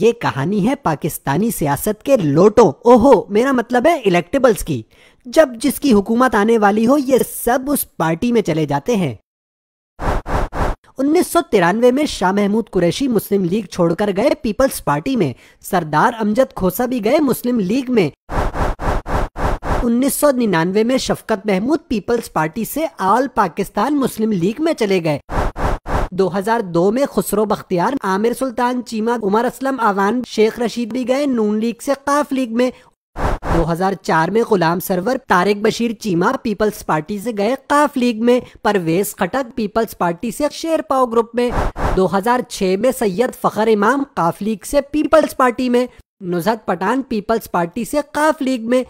ये कहानी है पाकिस्तानी सियासत के लोटो ओहो मेरा मतलब है इलेक्टेबल्स की जब जिसकी हुकूमत आने वाली हो ये सब उस पार्टी में चले जाते हैं उन्नीस में शाह महमूद कुरैशी मुस्लिम लीग छोड़कर गए पीपल्स पार्टी में सरदार अमजद खोसा भी गए मुस्लिम लीग में 1999 में शफकत महमूद पीपल्स पार्टी से आल पाकिस्तान मुस्लिम लीग में चले गए 2002 में खुसरो बख्तियार आमिर सुल्तान चीमा उमर असलम अवान शेख रशीद भी गए नून लीग से काफ लीग में 2004 में गुलाम सरवर तारिक बशीर चीमा पीपल्स पार्टी से गए काफ लीग में परवेज खटक पीपल्स पार्टी से शेर पाओ ग्रुप में 2006 में सैयद फखर इमाम काफ लीग से पीपल्स पार्टी में नुजहत पठान पीपल्स पार्टी से काफ लीग में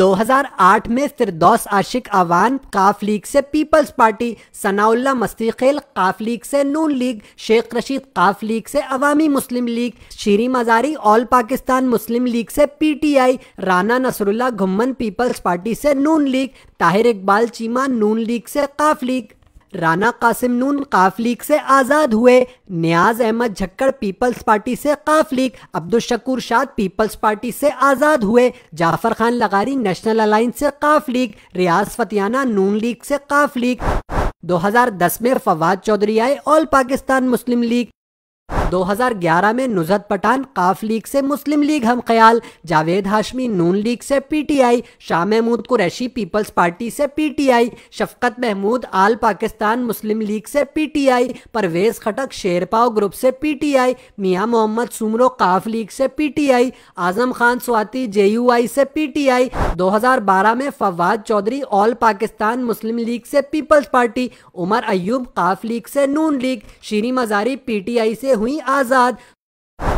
2008 में फिरदौस आशिक अवान काफ लीग से Peoples Party Sanaullah Mastikhel Qaf League से नून लीग शेख रशीद काफ लीग से Awami Muslim League Shireen Mazari All Pakistan Muslim League से PTI Rana Nasrullah Ghumman Peoples Party से नून लीग ताहिर इकबाल चीमा नून लीग से काफ लीग राना कासिम नून काफ लीग से आज़ाद हुए न्याज अहमद झक्कड़ पीपल्स पार्टी से काफ लीग अब्दुल शकूर शाद पीपल्स पार्टी से आज़ाद हुए जाफर खान लगारी नेशनल अलायंस से काफ लीग रियाज फतियाना नून लीग से काफ लीग 2010 में फवाद चौधरी आए ऑल पाकिस्तान मुस्लिम लीग 2011 में नुजत पठान काफ लीग से मुस्लिम लीग हम ख्याल जावेद हाशमी नून लीग से PTI Shah Mahmood Qureshi Peoples Party से PTI Shafqat Mahmood All Pakistan Muslim League से पीटीआई परवेज खटक शेरपाव ग्रुप से पीटीआई मियां मोहम्मद सुमरो काफ लीग से पीटीआई आजम खान स्वाति जे से पीटीआई 2012 में फवाद चौधरी ऑल पाकिस्तान मुस्लिम लीग से Peoples Party Umar Ayub Qaf League से नून लीग शीरी मजारी पीटीआई से हुई आज़ाद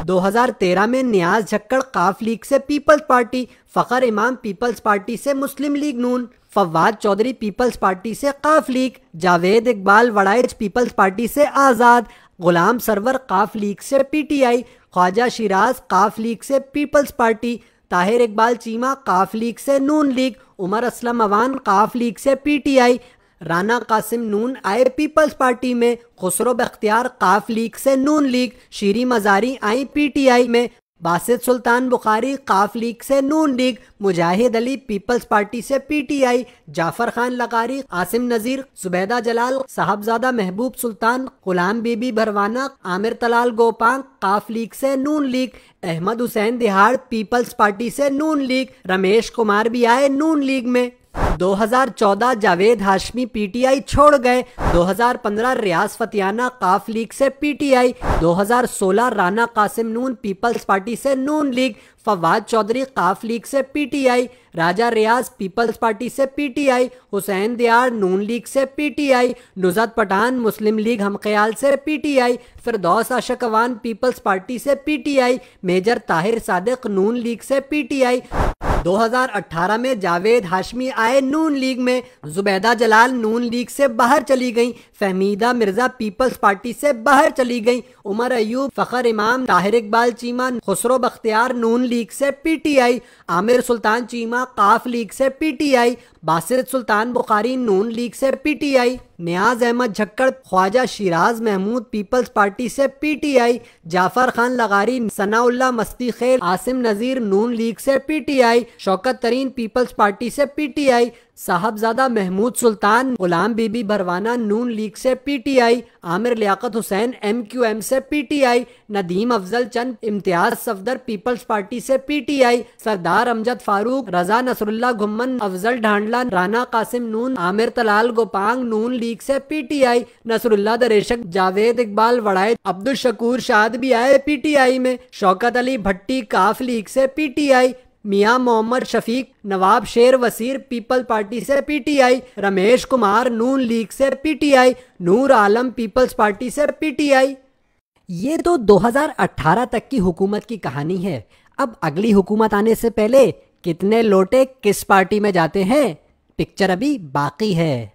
2013 में न्याज झक्कड़ काफ लीग से Peoples Party Fakhar Imam Peoples Party से Muslim League Noon Fawad Chaudhry Peoples Party से Qaf League Javed Iqbal Waraich Peoples Party से आज़ाद गुलाम सरवर काफ लीग से पीटीआई ख्वाजा शिराज काफ लीग से Peoples Party Tahir Iqbal Cheema Qaf League से नून लीग उमर असलम अवान काफ लीग से पीटीआई राना कासिम नून आए पीपल्स पार्टी में खुसरो बख्तियार काफ लीग से नून लीग शीरी मजारी आई पीटीआई में बासित सुल्तान बुखारी काफ लीग से Noon League Mujahid Ali Peoples Party से पीटीआई जाफर खान लकारी आसिम नज़ीर सुबैदा जलाल साहबजादा महबूब सुल्तान गुलाम बीबी भरवाना आमिर तलाल गोपांग काफ लीग से Noon League Ahmad Hussain Dehar Peoples Party से नून लीग रमेश कुमार भी आए नून लीग में 2014 जावेद हाशमी पीटीआई छोड़ गए 2015 रियाज फतियाना काफ लीग से PTI 2016 Rana Qasim Noon Peoples Party से नून लीग फवाद चौधरी काफ लीग से PTI Raja Riaz Peoples Party से पीटीआई हुसैन दियार नून लीग से पीटीआई नुजत पठान मुस्लिम लीग ख्याल से PTI Firdous Ashiq Awan Peoples Party से PTI Major Tahir Sadiq Noon League से पीटीआई 2018 में जावेद हाशमी आए नून लीग में जुबैदा जलाल नून लीग से बाहर चली गईं, फहमीदा मिर्जा पीपल्स पार्टी से बाहर चली गईं, उमर अयूब फखर इमाम ताहिर इकबाल चीमा खुसरो बख्तियार नून लीग से पीटीआई आमिर सुल्तान चीमा काफ लीग से पीटीआई बासिर सुल्तान बुखारी नून लीग से PTI Niaz Ahmad Jhakkar Khawaja Shiraz Mahmood Peoples Party से पीटीआई जाफर खान लगारी सनाउल्ला मस्ती खेल आसिम नज़ीर नून लीग से PTI Shaukat Tareen Peoples Party से पीटीआई साहबजादा महमूद सुल्तान गुलाम बीबी भरवाना नून लीग से पीटीआई आमिर लियाकत हुसैन एमक्यूएम से PTI Nadeem Afzal Chan Imtiaz Safdar Peoples Party से पीटीआई सरदार अमजद फारूक रजा नसरुल्ला घुम्मन अफजल ढांडला राना कासिम नून आमिर तलाल गोपांग नून लीग से पीटीआई नसरुल्ला दरेशक जावेद इकबाल वड़ाए अब्दुल शकूर शाद भी आए आई में शौकत अली भट्टी काफ लीग से आई मियां मोहम्मद शफीक नवाब शेर वसीर पीपल पार्टी से पीटीआई रमेश कुमार नून लीग से PTI Noor Alam Peoples Party से पीटीआई ये तो 2018 तक की हुकूमत की कहानी है अब अगली हुकूमत आने से पहले कितने लोटे किस पार्टी में जाते हैं पिक्चर अभी बाकी है